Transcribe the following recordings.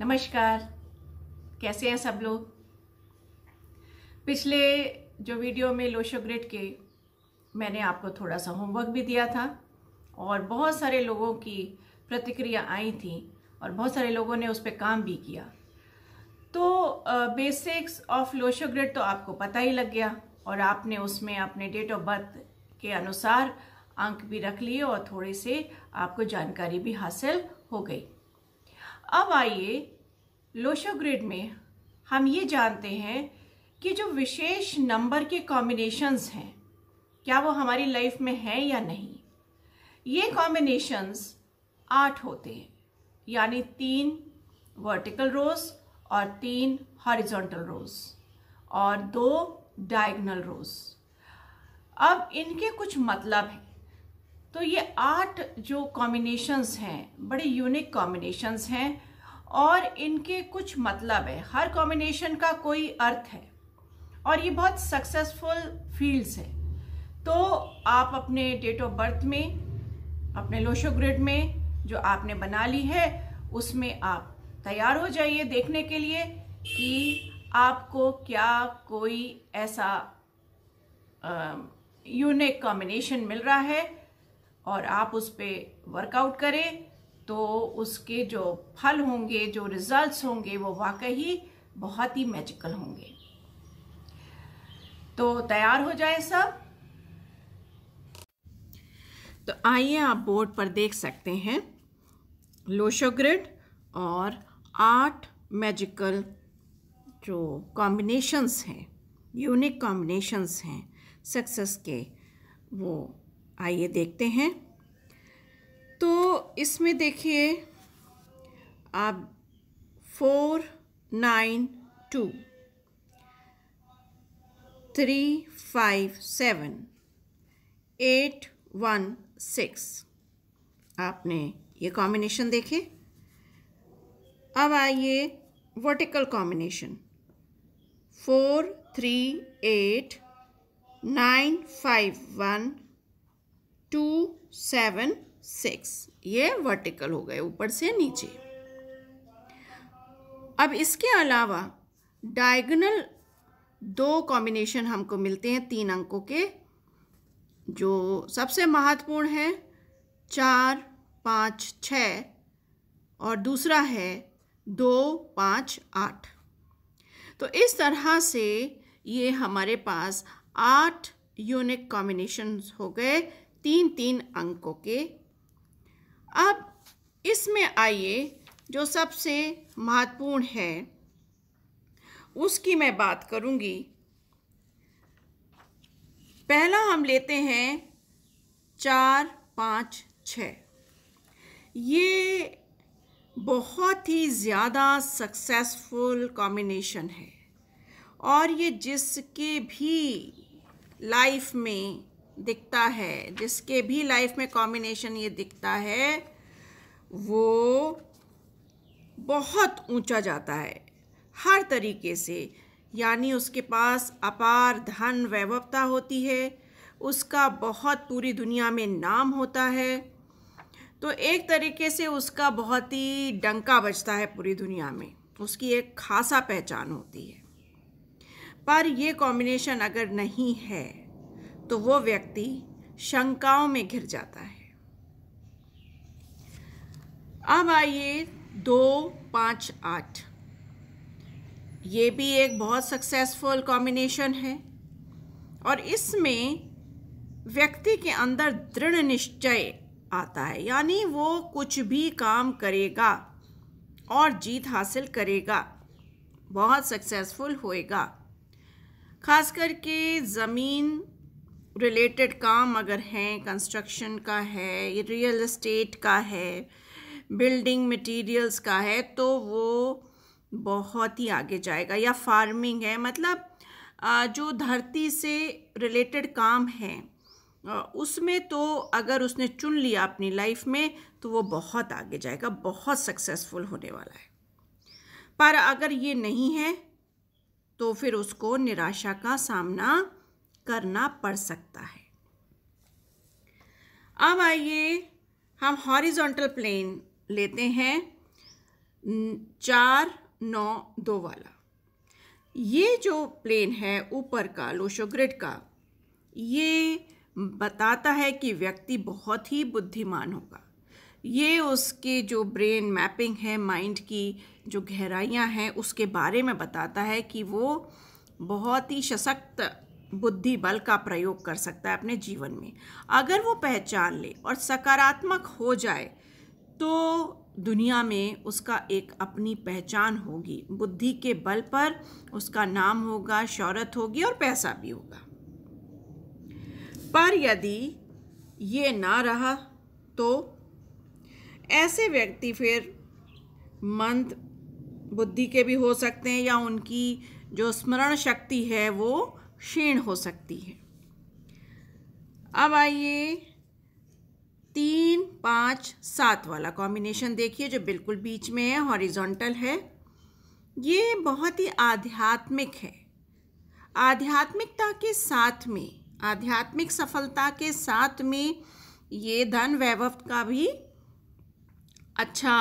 नमस्कार कैसे हैं सब लोग पिछले जो वीडियो में लोशो ग्रेड के मैंने आपको थोड़ा सा होमवर्क भी दिया था और बहुत सारे लोगों की प्रतिक्रिया आई थी और बहुत सारे लोगों ने उस पर काम भी किया तो बेसिक्स ऑफ लोशो ग्रेड तो आपको पता ही लग गया और आपने उसमें अपने डेट ऑफ बर्थ के अनुसार अंक भी रख लिए और थोड़े से आपको जानकारी भी हासिल हो गई अब आइए लोशोग्रिड में हम ये जानते हैं कि जो विशेष नंबर के कॉम्बिनेशंस हैं क्या वो हमारी लाइफ में हैं या नहीं ये कॉम्बिनेशंस आठ होते हैं यानी तीन वर्टिकल रोज और तीन हॉरिजॉन्टल रोज और दो डायगनल रोज अब इनके कुछ मतलब हैं तो ये आठ जो कॉम्बिनेशंस हैं बड़े यूनिक कॉम्बिनेशंस हैं और इनके कुछ मतलब है हर कॉम्बिनेशन का कोई अर्थ है और ये बहुत सक्सेसफुल फील्ड्स है तो आप अपने डेट ऑफ बर्थ में अपने लोशो ग्रिड में जो आपने बना ली है उसमें आप तैयार हो जाइए देखने के लिए कि आपको क्या कोई ऐसा यूनिक कॉम्बिनेशन मिल रहा है और आप उस पर वर्कआउट करें तो उसके जो फल होंगे जो रिजल्ट्स होंगे वो वाकई बहुत ही मैजिकल होंगे तो तैयार हो जाए सब तो आइए आप बोर्ड पर देख सकते हैं लोशोग्रिड और आठ मैजिकल जो कॉम्बिनेशंस हैं यूनिक कॉम्बिनेशंस हैं सक्सेस के वो आइए देखते हैं तो इसमें देखिए आप four nine two three five seven eight one six आपने ये कॉम्बिनेशन देखे अब आइए vertical combination four three eight nine five one two seven six ये वर्टिकल हो गए ऊपर से नीचे अब इसके अलावा डायगनल दो कॉम्बिनेशन हमको मिलते हैं तीन अंकों के जो सबसे महत्वपूर्ण है चार पाँच छ और दूसरा है दो पाँच आठ तो इस तरह से ये हमारे पास आठ यूनिक कॉम्बिनेशन हो गए तीन तीन अंकों के अब इसमें आइए जो सबसे महत्वपूर्ण है उसकी मैं बात करूंगी पहला हम लेते हैं चार पाँच छ ये बहुत ही ज़्यादा सक्सेसफुल कॉम्बिनेशन है और ये जिसके भी लाइफ में दिखता है जिसके भी लाइफ में कॉम्बिनेशन ये दिखता है वो बहुत ऊंचा जाता है हर तरीके से यानी उसके पास अपार धन वैभवता होती है उसका बहुत पूरी दुनिया में नाम होता है तो एक तरीके से उसका बहुत ही डंका बजता है पूरी दुनिया में उसकी एक खासा पहचान होती है पर यह कॉम्बिनेशन अगर नहीं है तो वो व्यक्ति शंकाओं में घिर जाता है अब आइए दो पाँच आठ ये भी एक बहुत सक्सेसफुल कॉम्बिनेशन है और इसमें व्यक्ति के अंदर दृढ़ निश्चय आता है यानी वो कुछ भी काम करेगा और जीत हासिल करेगा बहुत सक्सेसफुल होएगा खास करके ज़मीन रिलेटेड काम अगर हैं कंस्ट्रक्शन का है रियल इस्टेट का है बिल्डिंग मटेरियल्स का है तो वो बहुत ही आगे जाएगा या फार्मिंग है मतलब जो धरती से रिलेटेड काम है उसमें तो अगर उसने चुन लिया अपनी लाइफ में तो वो बहुत आगे जाएगा बहुत सक्सेसफुल होने वाला है पर अगर ये नहीं है तो फिर उसको निराशा का सामना करना पड़ सकता है अब आइए हम हॉरिजॉन्टल प्लेन लेते हैं चार नौ दो वाला ये जो प्लेन है ऊपर का लोशोग्रिड का ये बताता है कि व्यक्ति बहुत ही बुद्धिमान होगा ये उसके जो ब्रेन मैपिंग है माइंड की जो गहराइयाँ हैं उसके बारे में बताता है कि वो बहुत ही सशक्त बुद्धि बल का प्रयोग कर सकता है अपने जीवन में अगर वो पहचान ले और सकारात्मक हो जाए तो दुनिया में उसका एक अपनी पहचान होगी बुद्धि के बल पर उसका नाम होगा शौरत होगी और पैसा भी होगा पर यदि ये ना रहा तो ऐसे व्यक्ति फिर मंद बुद्धि के भी हो सकते हैं या उनकी जो स्मरण शक्ति है वो क्षीण हो सकती है अब आइए तीन पाँच सात वाला कॉम्बिनेशन देखिए जो बिल्कुल बीच में है हॉरिजॉन्टल है ये बहुत ही आध्यात्मिक है आध्यात्मिकता के साथ में आध्यात्मिक सफलता के साथ में ये धन वैभव का भी अच्छा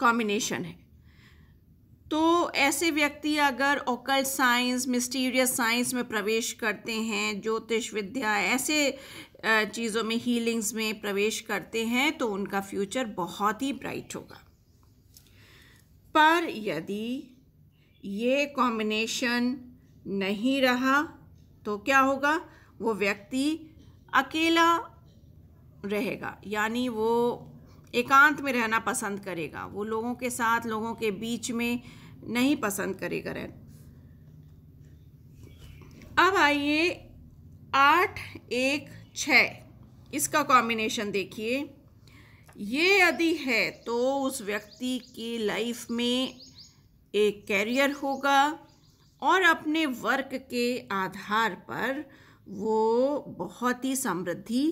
कॉम्बिनेशन है तो ऐसे व्यक्ति अगर ओकल साइंस मिस्टीरियस साइंस में प्रवेश करते हैं ज्योतिष विद्या ऐसे चीज़ों में हीलिंग्स में प्रवेश करते हैं तो उनका फ्यूचर बहुत ही ब्राइट होगा पर यदि ये कॉम्बिनेशन नहीं रहा तो क्या होगा वो व्यक्ति अकेला रहेगा यानी वो एकांत में रहना पसंद करेगा वो लोगों के साथ लोगों के बीच में नहीं पसंद करेगा करें अब आइए आठ एक छ इसका कॉम्बिनेशन देखिए ये यदि है तो उस व्यक्ति की लाइफ में एक कैरियर होगा और अपने वर्क के आधार पर वो बहुत ही समृद्धि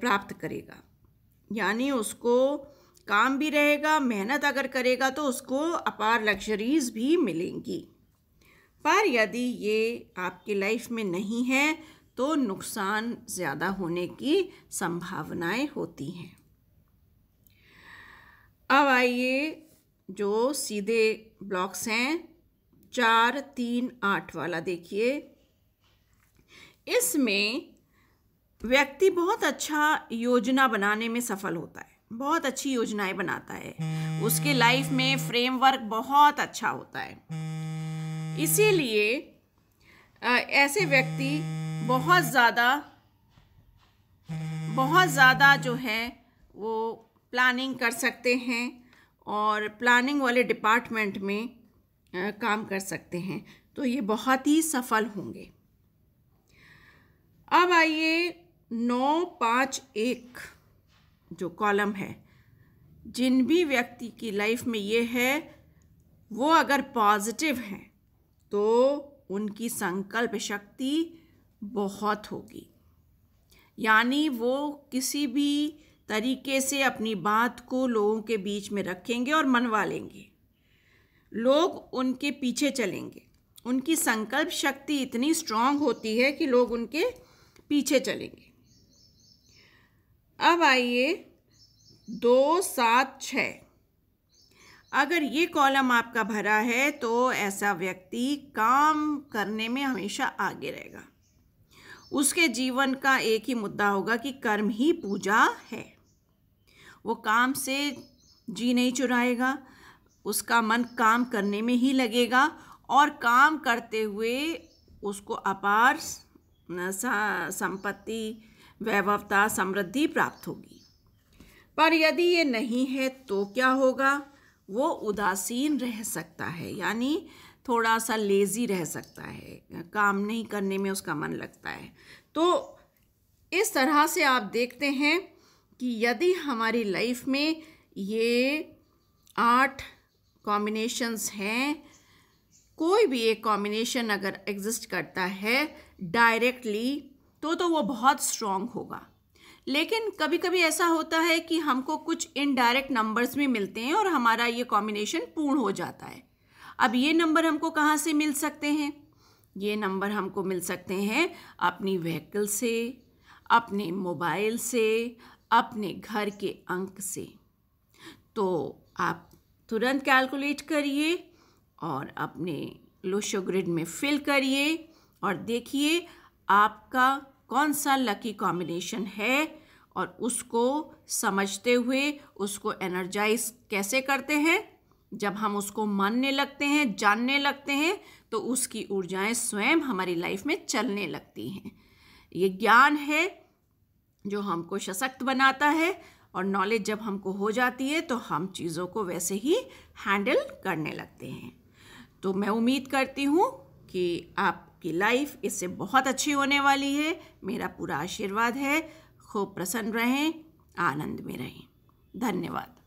प्राप्त करेगा यानी उसको काम भी रहेगा मेहनत अगर करेगा तो उसको अपार लग्जरीज भी मिलेंगी पर यदि ये आपकी लाइफ में नहीं है तो नुकसान ज़्यादा होने की संभावनाएं होती हैं अब आइए जो सीधे ब्लॉक्स हैं चार तीन आठ वाला देखिए इसमें व्यक्ति बहुत अच्छा योजना बनाने में सफल होता है बहुत अच्छी योजनाएं बनाता है उसके लाइफ में फ्रेमवर्क बहुत अच्छा होता है इसीलिए ऐसे व्यक्ति बहुत ज़्यादा बहुत ज़्यादा जो है वो प्लानिंग कर सकते हैं और प्लानिंग वाले डिपार्टमेंट में आ, काम कर सकते हैं तो ये बहुत ही सफल होंगे अब आइए नौ पाँच एक जो कॉलम है जिन भी व्यक्ति की लाइफ में ये है वो अगर पॉजिटिव हैं तो उनकी संकल्प शक्ति बहुत होगी यानी वो किसी भी तरीके से अपनी बात को लोगों के बीच में रखेंगे और मनवा लेंगे लोग उनके पीछे चलेंगे उनकी संकल्प शक्ति इतनी स्ट्रांग होती है कि लोग उनके पीछे चलेंगे अब आइए दो सात छ अगर ये कॉलम आपका भरा है तो ऐसा व्यक्ति काम करने में हमेशा आगे रहेगा उसके जीवन का एक ही मुद्दा होगा कि कर्म ही पूजा है वो काम से जी नहीं चुराएगा उसका मन काम करने में ही लगेगा और काम करते हुए उसको अपार संपत्ति वैभवता समृद्धि प्राप्त होगी पर यदि ये नहीं है तो क्या होगा वो उदासीन रह सकता है यानी थोड़ा सा लेज़ी रह सकता है काम नहीं करने में उसका मन लगता है तो इस तरह से आप देखते हैं कि यदि हमारी लाइफ में ये आठ कॉम्बिनेशंस हैं कोई भी एक कॉम्बिनेशन अगर एग्जिस्ट करता है डायरेक्टली तो तो वो बहुत स्ट्रांग होगा लेकिन कभी कभी ऐसा होता है कि हमको कुछ इनडायरेक्ट नंबर्स भी मिलते हैं और हमारा ये कॉम्बिनेशन पूर्ण हो जाता है अब ये नंबर हमको कहाँ से मिल सकते हैं ये नंबर हमको मिल सकते हैं अपनी व्हीकल से अपने मोबाइल से अपने घर के अंक से तो आप तुरंत कैलकुलेट करिए और अपने लोशो ग्रिड में फिल करिए और देखिए आपका कौन सा लकी कॉम्बिनेशन है और उसको समझते हुए उसको एनर्जाइज कैसे करते हैं जब हम उसको मानने लगते हैं जानने लगते हैं तो उसकी ऊर्जाएं स्वयं हमारी लाइफ में चलने लगती हैं ये ज्ञान है जो हमको सशक्त बनाता है और नॉलेज जब हमको हो जाती है तो हम चीज़ों को वैसे ही हैंडल करने लगते हैं तो मैं उम्मीद करती हूँ कि आपकी लाइफ इससे बहुत अच्छी होने वाली है मेरा पूरा आशीर्वाद है खूब प्रसन्न रहें आनंद में रहें धन्यवाद